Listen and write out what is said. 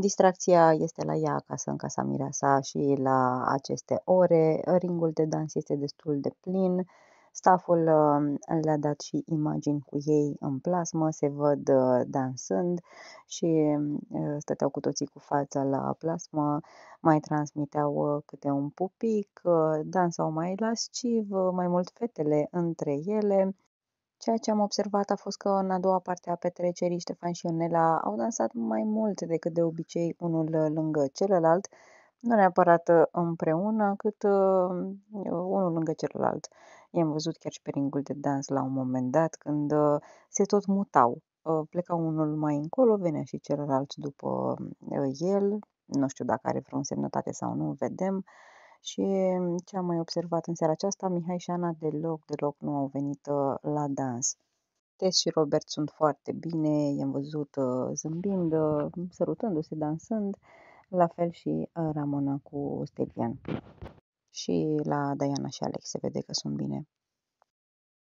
Distracția este la ea acasă, în casa mireasa și la aceste ore. Ringul de dans este destul de plin. Staful uh, le-a dat și imagini cu ei în plasmă, se văd uh, dansând și uh, stăteau cu toții cu fața la plasmă, mai transmiteau câte un pupic, dansau mai lasciv, mai mult fetele între ele. Ceea ce am observat a fost că în a doua parte a petrecerii Ștefan și Ionela au dansat mai mult decât de obicei unul lângă celălalt, nu neapărat uh, împreună, cât uh, uh, unul lângă celălalt. I-am văzut chiar și pe ringul de dans la un moment dat, când uh, se tot mutau. Uh, pleca unul mai încolo, venea și celălalt după uh, el, nu știu dacă are vreo semnătate sau nu, vedem. Uh, și mm, ce am mai observat în seara aceasta, Mihai și Ana deloc, deloc nu au venit uh, la dans. Tess și Robert sunt foarte bine, i-am văzut uh, zâmbind, uh, sărutându-se, dansând, la fel și Ramona cu Stelian. Și la Diana și Alex se vede că sunt bine.